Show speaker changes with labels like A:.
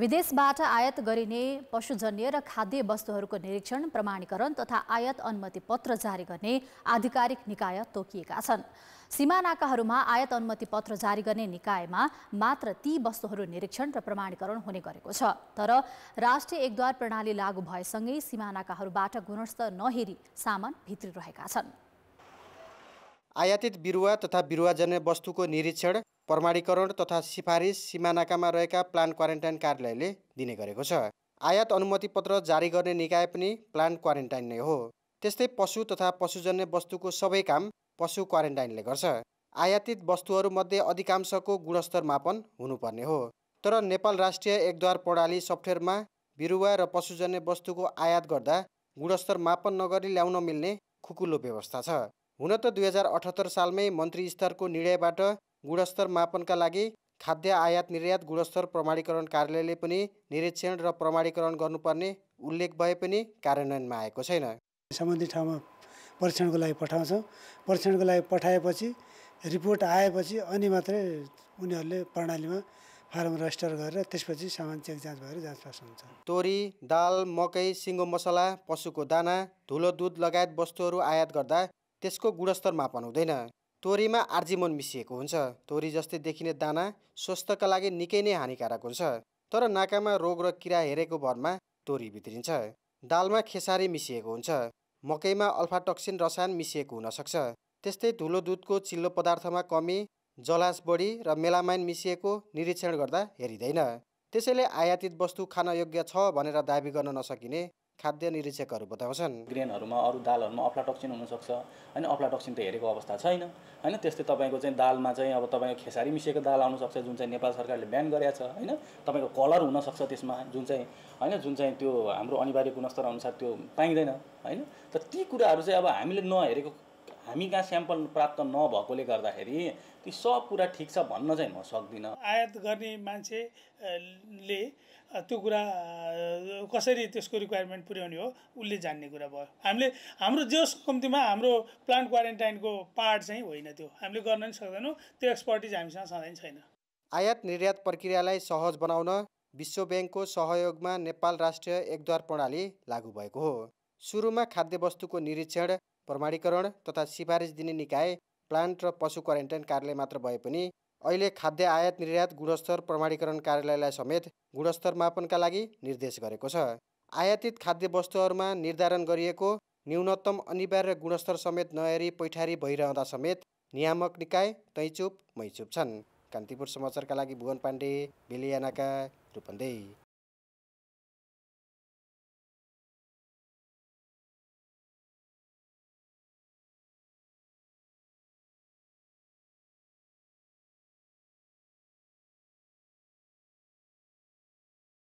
A: विदेशबाट आयात गरिने पशुजन्य र खाद्य वस्तुहरूको निरीक्षण प्रमाणीकरण तथा आयात अनुमति पत्र जारी गर्ने आधिकारिक निकाय तोकिएका छन् सिमानाकाहरूमा आयात अनुमति पत्र जारी गर्ने निकायमा मात्र ती वस्तुहरू निरीक्षण र प्रमाणीकरण हुने गरेको छ तर राष्ट्रिय एकद्वार प्रणाली लागू भएसँगै सिमानाकाहरूबाट गुणस्तर नहेरी सामान भित्रिरहेका छन्
B: आयातित बिरुवा तथा बिरुवाजन्य वस्तुको निरीक्षण प्रमाणीकरण तथा सिफारिस सिमानाकामा रहेका प्लान क्वारेन्टाइन कार्यालयले दिने गरेको छ आयात अनुमति पत्र जारी गर्ने निकाय पनि प्लान क्वारेन्टाइन नै हो त्यस्तै पशु तथा पशुजन्य वस्तुको सबै काम पशु क्वारेन्टाइनले गर्छ आयातित वस्तुहरूमध्ये अधिकांशको गुणस्तर मापन हुनुपर्ने हो तर नेपाल राष्ट्रिय एकद्वार प्रणाली सफ्टवेयरमा बिरुवा र पशुजन्य वस्तुको आयात गर्दा गुणस्तर मापन नगरी ल्याउन मिल्ने खुकुलो व्यवस्था छ हुन त दुई हजार अठहत्तर सालमै मन्त्री स्तरको निर्णयबाट गुणस्तर मापनका लागि खाद्य आयात निर्यात गुणस्तर प्रमाणीकरण कार्यालयले पनि निरीक्षण र प्रमाणीकरण गर्नुपर्ने उल्लेख भए पनि कार्यान्वयनमा आएको छैन
C: सम्बन्धित ठाउँमा परीक्षणको लागि पठाउँछौँ परीक्षणको लागि पठाएपछि रिपोर्ट आएपछि अनि मात्रै उनीहरूले प्रणालीमा फारम रजिस्टर गरेर त्यसपछि सामान चेक जाँच भएर जाँच पास हुन्छ
B: तोरी दाल मकै सिङ्गो मसला पशुको दाना धुलो दुध लगायत वस्तुहरू आयात गर्दा त्यसको गुणस्तर मापन हुँदैन तोरीमा आर्जिमोन मिसिएको हुन्छ तोरी जस्तै देखिने दाना स्वास्थ्यका लागि निकै नै हानिकारक हुन्छ तर नाकामा रोग र किरा हेरेको भरमा तोरी भित्रिन्छ दालमा खेसारी मिसिएको हुन्छ मकैमा अल्फाटक्सिन रसायन मिसिएको हुनसक्छ त्यस्तै धुलो दुधको चिल्लो पदार्थमा कमी जलास बढी र मेलामाइन मिसिएको निरीक्षण गर्दा हेरिँदैन त्यसैले आयातित वस्तु खान योग्य छ भनेर दावी गर्न नसकिने खाद्य निरीक्षकहरू बताउँछन् ग्रेनहरूमा अरू दालहरूमा अफ्लाटक्सिन हुनसक्छ होइन अफ्लाटक्सिन त हेरेको अवस्था छैन होइन त्यस्तै तपाईँको चाहिँ
D: दालमा चाहिँ अब तपाईँको खेसारी मिसिएको दाल आउनसक्छ जुन चाहिँ नेपाल सरकारले बिहान गरेको छ होइन तपाईँको कलर हुनसक्छ त्यसमा जुन चाहिँ होइन जुन चाहिँ त्यो हाम्रो अनिवार्य गुणस्तर अनुसार त्यो पाइँदैन होइन त ती कुराहरू चाहिँ अब हामीले नहेरेको हामी कहाँ स्याम्पल प्राप्त नभएकोले गर्दाखेरि ती सब कुरा ठिक छ भन्न चाहिँ म सक्दिनँ आयात गर्ने मान्छेले
C: त्यो कुरा कसरी त्यसको रिक्वायरमेन्ट पुर्याउने हो उसले जान्ने कुरा भयो हामीले हाम्रो जस कम्तीमा हाम्रो प्लान्ट क्वारेन्टाइनको पार्ट चाहिँ होइन त्यो हामीले गर्न नि सक्दैनौँ त्यो एक्सपर्टिज हामीसँग सधैँ छैन
B: आयात निर्यात प्रक्रियालाई सहज बनाउन विश्व ब्याङ्कको सहयोगमा नेपाल राष्ट्रिय एकद्वार प्रणाली लागू भएको हो सुरुमा खाद्यवस्तुको निरीक्षण प्रमाणीकरण तथा सिफारिस दिने निकाय प्लान्ट र पशु क्वारेन्टाइन कार्यालय मात्र भए पनि अहिले खाद्य आयात निर्यात गुणस्तर प्रमाणीकरण कार्यालयलाई समेत गुणस्तर मापनका लागि निर्देश गरेको छ आयातित खाद्य वस्तुहरूमा निर्धारण गरिएको न्यूनतम अनिवार्य गुणस्तर समेत नयरी पैठारी भइरहँदा समेत नियामक निकाय तैचुप मैचुप छन् कान्तिपुर समाचारका लागि भुवन पाण्डे बेलियानाका रूपन्देही